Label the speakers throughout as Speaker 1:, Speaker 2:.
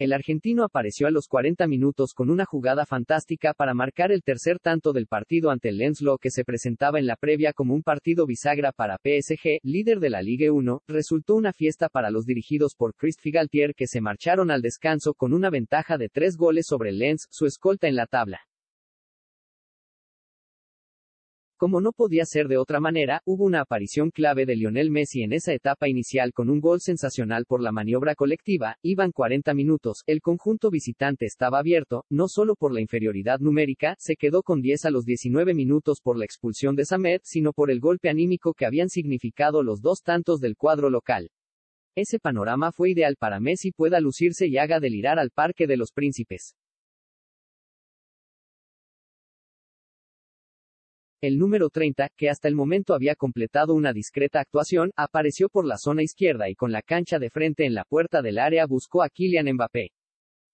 Speaker 1: El argentino apareció a los 40 minutos con una jugada fantástica para marcar el tercer tanto del partido ante el lo que se presentaba en la previa como un partido bisagra para PSG, líder de la Ligue 1, resultó una fiesta para los dirigidos por Christ Galtier que se marcharon al descanso con una ventaja de tres goles sobre el Lens, su escolta en la tabla. Como no podía ser de otra manera, hubo una aparición clave de Lionel Messi en esa etapa inicial con un gol sensacional por la maniobra colectiva, iban 40 minutos, el conjunto visitante estaba abierto, no solo por la inferioridad numérica, se quedó con 10 a los 19 minutos por la expulsión de Samet, sino por el golpe anímico que habían significado los dos tantos del cuadro local. Ese panorama fue ideal para Messi pueda lucirse y haga
Speaker 2: delirar al Parque de los Príncipes.
Speaker 1: El número 30, que hasta el momento había completado una discreta actuación, apareció por la zona izquierda y con la cancha de frente en la puerta del área buscó a Kylian Mbappé.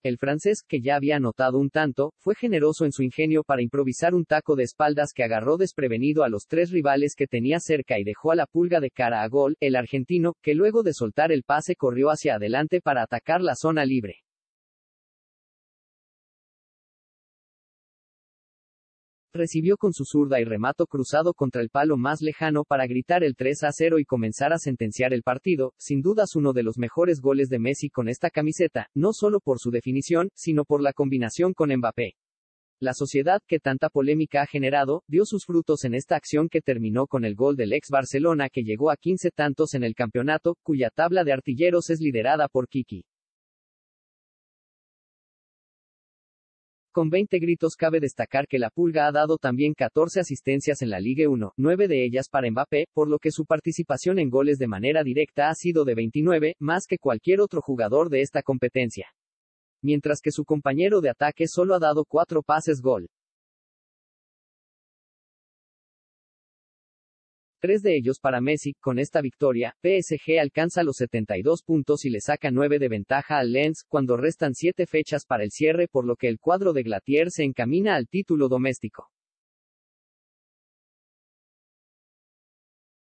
Speaker 1: El francés, que ya había anotado un tanto, fue generoso en su ingenio para improvisar un taco de espaldas que agarró desprevenido a los tres rivales que tenía cerca y dejó a la pulga de cara a gol, el argentino, que luego de soltar el pase corrió hacia adelante para atacar la zona libre. recibió con su zurda y remato cruzado contra el palo más lejano para gritar el 3 a 0 y comenzar a sentenciar el partido, sin dudas uno de los mejores goles de Messi con esta camiseta, no solo por su definición, sino por la combinación con Mbappé. La sociedad que tanta polémica ha generado, dio sus frutos en esta acción que terminó con el gol del ex Barcelona que llegó a 15 tantos en el campeonato, cuya tabla de artilleros es liderada por Kiki.
Speaker 2: Con 20 gritos cabe destacar que la Pulga ha dado
Speaker 1: también 14 asistencias en la Ligue 1, 9 de ellas para Mbappé, por lo que su participación en goles de manera directa ha sido de 29, más que cualquier otro jugador de esta competencia. Mientras que su compañero de ataque solo ha dado 4 pases gol.
Speaker 2: tres de ellos para Messi. Con esta
Speaker 1: victoria, PSG alcanza los 72 puntos y le saca 9 de ventaja al Lens cuando restan 7 fechas para el cierre, por lo que el cuadro de Glatier se encamina al título doméstico.